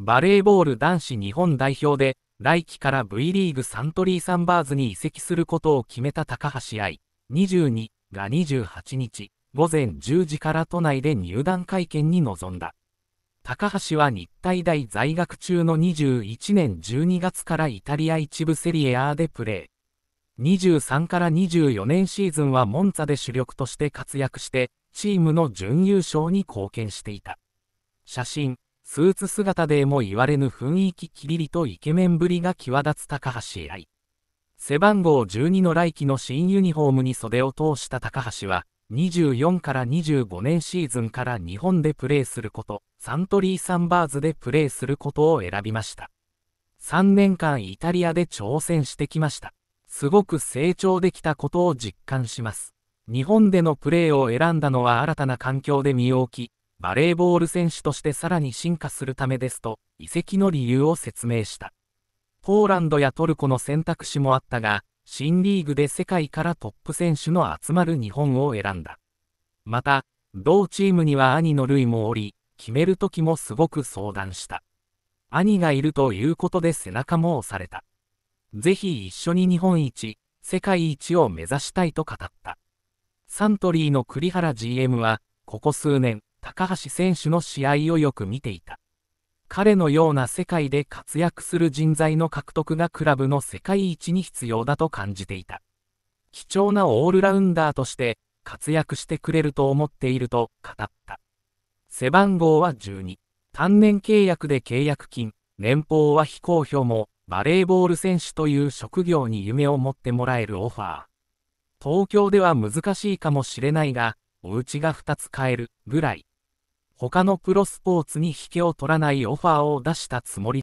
バレーボール男子日本代表で、来季から V リーグサントリーサンバーズに移籍することを決めた高橋愛22が28日午前10時から都内で入団会見に臨んだ。高橋は日体大在学中の21年12月からイタリア一部セリエ A でプレー。23から24年シーズンはモンツァで主力として活躍して、チームの準優勝に貢献していた。写真スーツ姿でも言われぬ雰囲気きりりとイケメンぶりが際立つ高橋来。背番号12の来季の新ユニフォームに袖を通した高橋は、24から25年シーズンから日本でプレーすること、サントリーサンバーズでプレーすることを選びました。3年間イタリアで挑戦してきました。すごく成長できたことを実感します。日本でのプレーを選んだのは新たな環境で身を置き、バレーボール選手としてさらに進化するためですと、移籍の理由を説明した。ポーランドやトルコの選択肢もあったが、新リーグで世界からトップ選手の集まる日本を選んだ。また、同チームには兄のルイもおり、決める時もすごく相談した。兄がいるということで背中も押された。ぜひ一緒に日本一、世界一を目指したいと語った。サントリーの栗原 GM は、ここ数年、高橋選手の試合をよく見ていた。彼のような世界で活躍する人材の獲得がクラブの世界一に必要だと感じていた。貴重なオールラウンダーとして活躍してくれると思っていると語った。背番号は12。単年契約で契約金、年俸は非公表も、バレーボール選手という職業に夢を持ってもらえるオファー。東京では難しいかもしれないが、お家が2つ買えるぐらい。他のプロスポーツに引けを取らないオファーを出したつもり